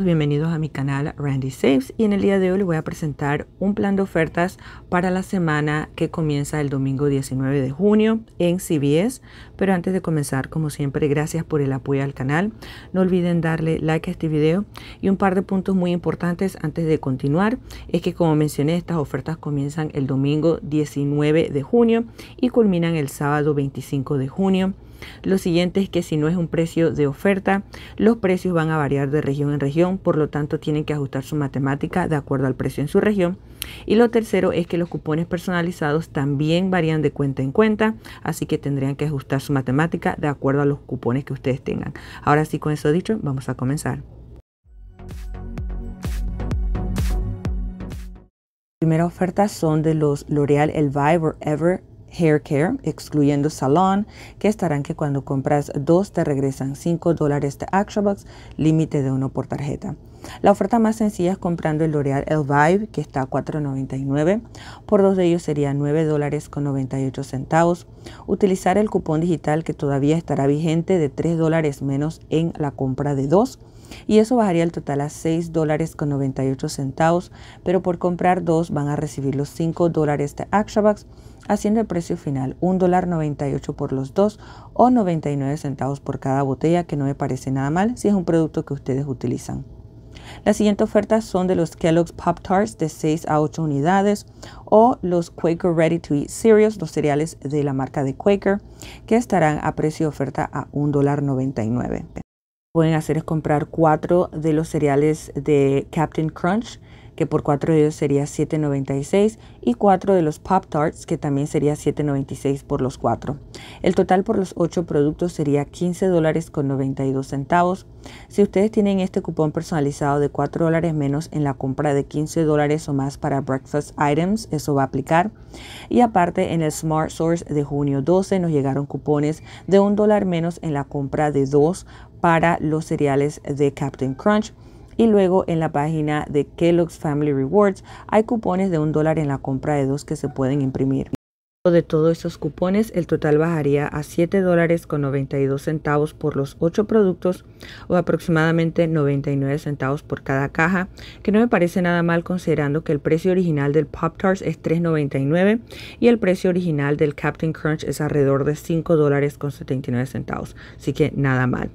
Bienvenidos a mi canal Randy Saves y en el día de hoy les voy a presentar un plan de ofertas para la semana que comienza el domingo 19 de junio en CBS. Pero antes de comenzar, como siempre, gracias por el apoyo al canal. No olviden darle like a este video y un par de puntos muy importantes antes de continuar es que como mencioné, estas ofertas comienzan el domingo 19 de junio y culminan el sábado 25 de junio. Lo siguiente es que si no es un precio de oferta, los precios van a variar de región en región, por lo tanto tienen que ajustar su matemática de acuerdo al precio en su región. Y lo tercero es que los cupones personalizados también varían de cuenta en cuenta, así que tendrían que ajustar su matemática de acuerdo a los cupones que ustedes tengan. Ahora sí, con eso dicho, vamos a comenzar. Primera oferta son de los L'Oreal or Ever Hair Care, excluyendo salón, que estarán que cuando compras dos te regresan 5 dólares de ActionBox, límite de uno por tarjeta. La oferta más sencilla es comprando el L'Oreal El Vibe, que está a $4.99. Por dos de ellos sería $9.98. Utilizar el cupón digital que todavía estará vigente de $3 menos en la compra de dos y eso bajaría el total a $6.98, pero por comprar dos van a recibir los $5 de ActionBox haciendo el precio final $1.98 por los dos o 99 centavos por cada botella, que no me parece nada mal si es un producto que ustedes utilizan. Las siguientes ofertas son de los Kellogg's Pop Tarts de 6 a 8 unidades o los Quaker Ready to Eat Cereals, los cereales de la marca de Quaker, que estarán a precio de oferta a $1.99. Pueden hacer es comprar cuatro de los cereales de Captain Crunch que por 4 de ellos sería 7.96, y 4 de los Pop Tarts, que también sería 7.96 por los 4. El total por los 8 productos sería 15 dólares con 92 centavos. Si ustedes tienen este cupón personalizado de 4 dólares menos en la compra de 15 dólares o más para Breakfast Items, eso va a aplicar. Y aparte, en el Smart Source de junio 12 nos llegaron cupones de 1 dólar menos en la compra de 2 para los cereales de Captain Crunch y luego en la página de Kellogg's Family Rewards hay cupones de un dólar en la compra de dos que se pueden imprimir. De todos estos cupones, el total bajaría a $7.92 dólares con centavos por los 8 productos o aproximadamente 99 centavos por cada caja, que no me parece nada mal considerando que el precio original del Pop Tarts es 3.99 y el precio original del Captain Crunch es alrededor de $5.79, dólares con centavos, así que nada mal.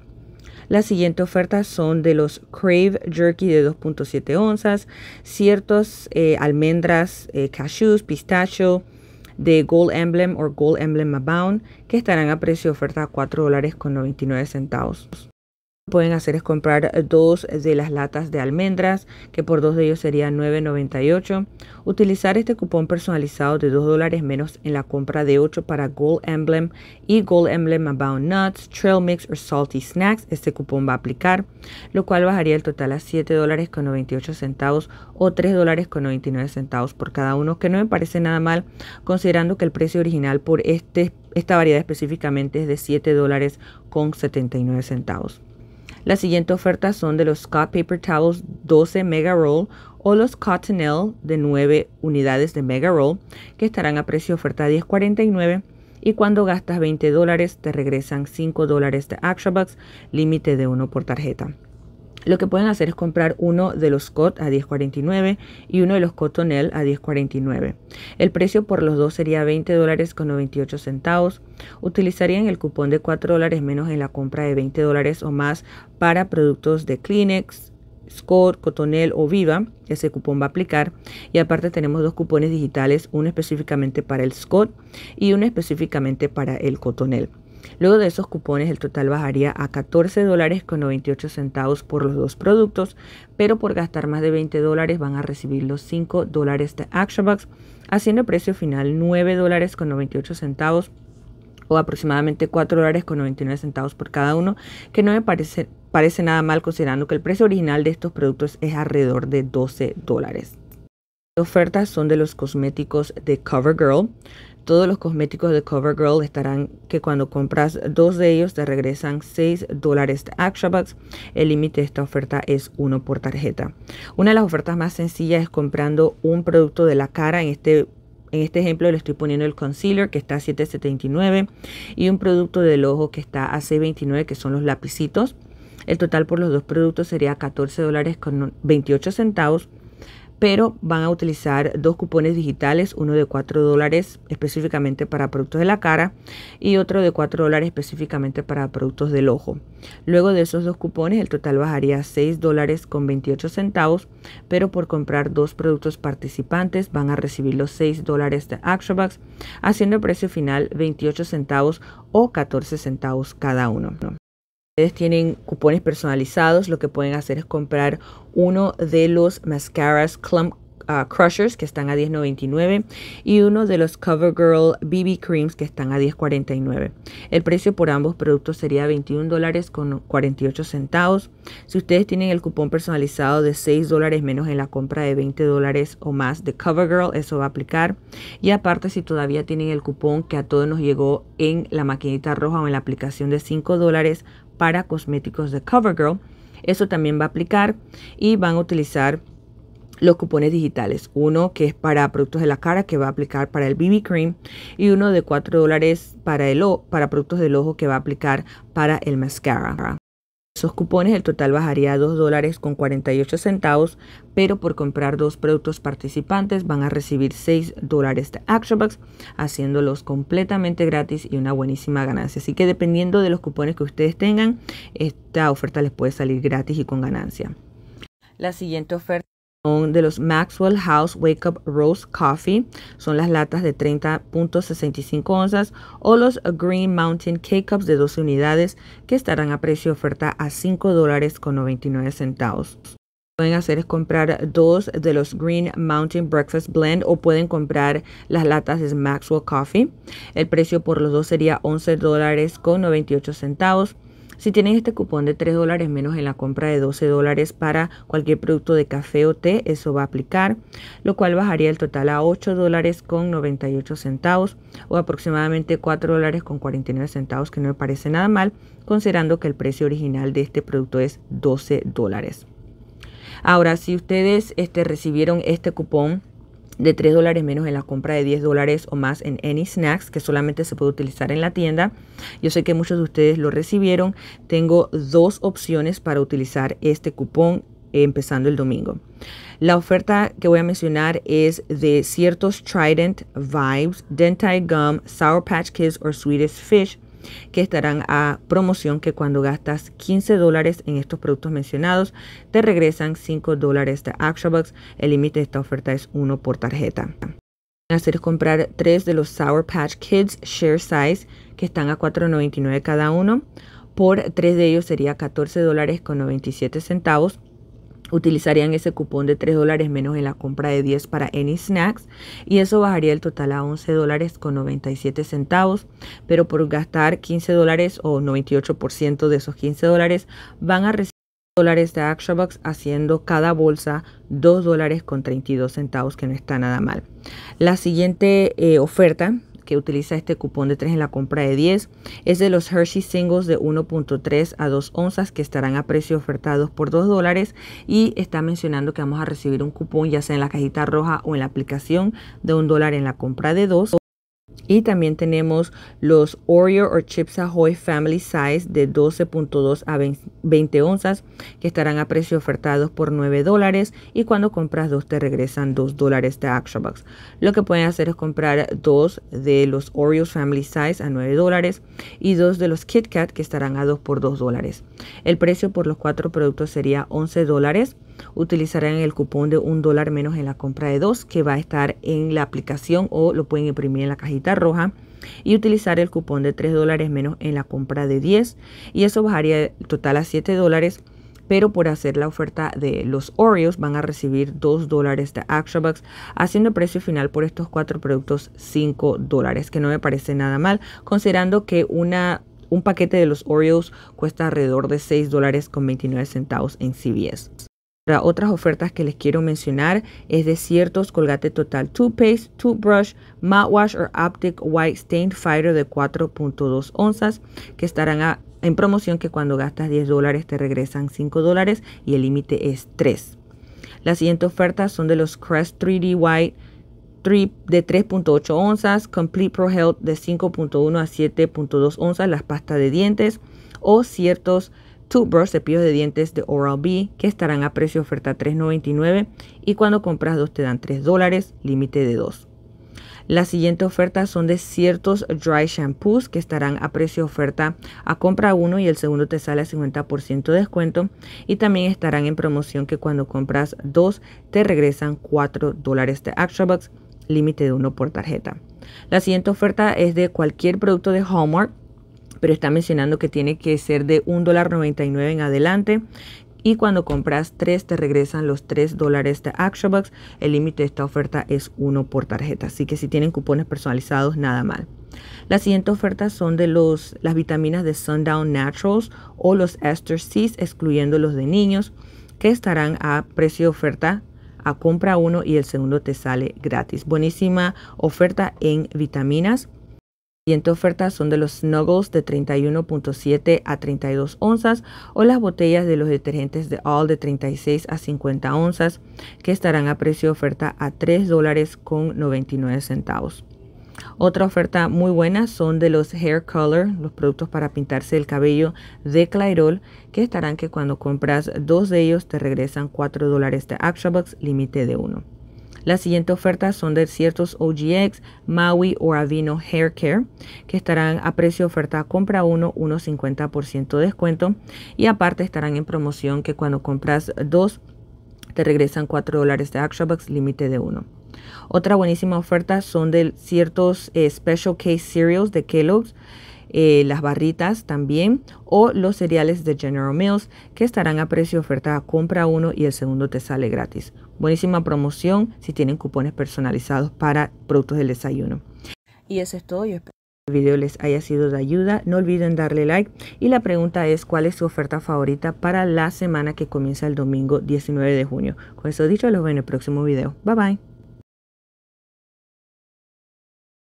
La siguiente oferta son de los Crave Jerky de 2.7 onzas, ciertos eh, almendras, eh, cashews, pistacho de Gold Emblem o Gold Emblem Abound que estarán a precio de oferta a $4.99. dólares con pueden hacer es comprar dos de las latas de almendras, que por dos de ellos sería $9.98. Utilizar este cupón personalizado de 2 dólares menos en la compra de 8 para Gold Emblem y Gold Emblem About Nuts, Trail Mix o Salty Snacks. Este cupón va a aplicar, lo cual bajaría el total a $7.98 o $3.99 por cada uno, que no me parece nada mal considerando que el precio original por este, esta variedad específicamente es de $7.79. La siguiente oferta son de los Scott Paper Towels 12 Mega Roll o los Cottonelle de 9 unidades de Mega Roll que estarán a precio oferta 10.49 y cuando gastas 20 dólares te regresan 5 dólares de Action límite de 1 por tarjeta. Lo que pueden hacer es comprar uno de los Scott a 10.49 y uno de los Cotonel a 10.49. El precio por los dos sería 20 dólares con 98 centavos. Utilizarían el cupón de 4 dólares menos en la compra de 20 dólares o más para productos de Kleenex, Scott, Cotonel o Viva, ese cupón va a aplicar. Y aparte tenemos dos cupones digitales, uno específicamente para el Scott y uno específicamente para el Cotonel. Luego de esos cupones el total bajaría a 14 dólares con 98 centavos por los dos productos, pero por gastar más de 20 dólares van a recibir los 5 dólares de ActionBox, haciendo el precio final 9 dólares con 98 centavos o aproximadamente 4 dólares con 99 centavos por cada uno, que no me parece, parece nada mal considerando que el precio original de estos productos es alrededor de 12 dólares las ofertas son de los cosméticos de CoverGirl. Todos los cosméticos de CoverGirl estarán que cuando compras dos de ellos te regresan 6 dólares de Extra Bucks. El límite de esta oferta es uno por tarjeta. Una de las ofertas más sencillas es comprando un producto de la cara. En este, en este ejemplo le estoy poniendo el concealer que está a 7.79 y un producto del ojo que está a 29 que son los lapicitos. El total por los dos productos sería 14 dólares con 28 centavos pero van a utilizar dos cupones digitales, uno de 4 dólares específicamente para productos de la cara y otro de 4 dólares específicamente para productos del ojo. Luego de esos dos cupones el total bajaría a 6 dólares con 28 centavos, pero por comprar dos productos participantes van a recibir los 6 dólares de Actionbox, haciendo el precio final 28 centavos o 14 centavos cada uno. Ustedes tienen cupones personalizados, lo que pueden hacer es comprar uno de los mascaras Clump ah, Crushers que están a 10.99 y uno de los CoverGirl BB Creams que están a 10.49. El precio por ambos productos sería $21.48. Si ustedes tienen el cupón personalizado de 6 menos en la compra de 20 o más de CoverGirl, eso va a aplicar. Y aparte, si todavía tienen el cupón que a todos nos llegó en la maquinita roja o en la aplicación de 5 para cosméticos de CoverGirl. Eso también va a aplicar y van a utilizar los cupones digitales. Uno que es para productos de la cara que va a aplicar para el BB Cream y uno de 4 dólares para, el, para productos del ojo que va a aplicar para el mascara cupones, el total bajaría a 2 dólares con 48 centavos, pero por comprar dos productos participantes van a recibir 6 dólares de ActionBucks, haciéndolos completamente gratis y una buenísima ganancia. Así que dependiendo de los cupones que ustedes tengan, esta oferta les puede salir gratis y con ganancia. La siguiente oferta de los Maxwell House Wake Up Rose Coffee, son las latas de 30.65 onzas, o los Green Mountain K-Cups de 12 unidades que estarán a precio de oferta a 5 dólares con 99 centavos. Pueden hacer es comprar dos de los Green Mountain Breakfast Blend o pueden comprar las latas de Maxwell Coffee. El precio por los dos sería 11 dólares con 98 centavos. Si tienen este cupón de 3 dólares menos en la compra de 12 dólares para cualquier producto de café o té, eso va a aplicar, lo cual bajaría el total a 8 dólares con 98 centavos o aproximadamente 4 dólares con 49 centavos, que no me parece nada mal, considerando que el precio original de este producto es 12 dólares. Ahora, si ustedes este, recibieron este cupón, de 3 dólares menos en la compra de 10 dólares o más en Any Snacks, que solamente se puede utilizar en la tienda. Yo sé que muchos de ustedes lo recibieron. Tengo dos opciones para utilizar este cupón empezando el domingo. La oferta que voy a mencionar es de ciertos Trident Vibes, Dentite Gum, Sour Patch Kids o Sweetest Fish que estarán a promoción que cuando gastas 15 en estos productos mencionados, te regresan 5 dólares de ActionBox. El límite de esta oferta es uno por tarjeta hacer es comprar tres de los Sour Patch Kids Share Size que están a $4.99 cada uno. Por tres de ellos sería $14 con centavos utilizarían ese cupón de 3 dólares menos en la compra de 10 para Any Snacks y eso bajaría el total a 11 dólares con 97 centavos, pero por gastar 15 dólares o 98% de esos 15 dólares van a recibir dólares de ActionBox haciendo cada bolsa 2 dólares con 32 centavos que no está nada mal. La siguiente eh, oferta que utiliza este cupón de 3 en la compra de 10 es de los Hershey Singles de 1.3 a 2 onzas que estarán a precio ofertados por 2 dólares y está mencionando que vamos a recibir un cupón ya sea en la cajita roja o en la aplicación de un dólar en la compra de 2 y también tenemos los Oreo o Chips Ahoy Family Size de 12.2 a 20 onzas que estarán a precio ofertados por 9 dólares y cuando compras dos te regresan 2 dólares de ActionBox Lo que pueden hacer es comprar dos de los Oreo Family Size a 9 dólares y dos de los Kit Kat que estarán a 2 por 2 dólares. El precio por los cuatro productos sería 11 dólares utilizarán el cupón de un dólar menos en la compra de dos que va a estar en la aplicación o lo pueden imprimir en la cajita roja y utilizar el cupón de 3 dólares menos en la compra de 10 y eso bajaría el total a 7 dólares pero por hacer la oferta de los Oreos van a recibir 2 dólares de Action Bucks, haciendo precio final por estos cuatro productos 5 dólares, que no me parece nada mal, considerando que una, un paquete de los Oreos cuesta alrededor de 6 dólares con 29 centavos en CVS otras ofertas que les quiero mencionar es de ciertos Colgate Total Toothpaste, Toothbrush, Mouthwash o Optic White Stain Fighter de 4.2 onzas que estarán en promoción que cuando gastas 10 dólares te regresan 5 dólares y el límite es 3. Las siguientes ofertas son de los Crest 3D White de 3.8 onzas, Complete Pro Health de 5.1 a 7.2 onzas, las pastas de dientes o ciertos brush cepillos de dientes de Oral-B que estarán a precio oferta $3.99 y cuando compras dos te dan 3 dólares, límite de 2. La siguiente oferta son de ciertos dry shampoos que estarán a precio oferta a compra uno y el segundo te sale a 50% de descuento y también estarán en promoción que cuando compras dos te regresan 4 dólares de Extra Bucks, límite de uno por tarjeta. La siguiente oferta es de cualquier producto de Hallmark pero está mencionando que tiene que ser de $1.99 en adelante. Y cuando compras 3 te regresan los 3 dólares de ActionBox. El límite de esta oferta es 1 por tarjeta. Así que si tienen cupones personalizados, nada mal. Las siguientes ofertas son de los, las vitaminas de Sundown Naturals o los Aster Seas, excluyendo los de niños, que estarán a precio de oferta a compra uno y el segundo te sale gratis. Buenísima oferta en vitaminas siguiente oferta son de los Snuggles de 31.7 a 32 onzas o las botellas de los detergentes de All de 36 a 50 onzas que estarán a precio de oferta a $3.99. dólares con 99 centavos. Otra oferta muy buena son de los Hair Color, los productos para pintarse el cabello de Clairol, que estarán que cuando compras dos de ellos te regresan 4 dólares de ActionBox, límite de uno. Las siguientes ofertas son de ciertos OGX, Maui o Avino Hair Care, que estarán a precio oferta compra 1, 1,50% de descuento. Y aparte estarán en promoción que cuando compras dos, te regresan 4 dólares de Action límite de 1. Otra buenísima oferta son de ciertos eh, Special Case Cereals de Kellogg's eh, las barritas también o los cereales de General Mills que estarán a precio oferta. Compra uno y el segundo te sale gratis. Buenísima promoción si tienen cupones personalizados para productos del desayuno. Y eso es todo. Yo espero el video les haya sido de ayuda. No olviden darle like. Y la pregunta es, ¿cuál es su oferta favorita para la semana que comienza el domingo 19 de junio? Con eso dicho, los veo en el próximo video. Bye bye.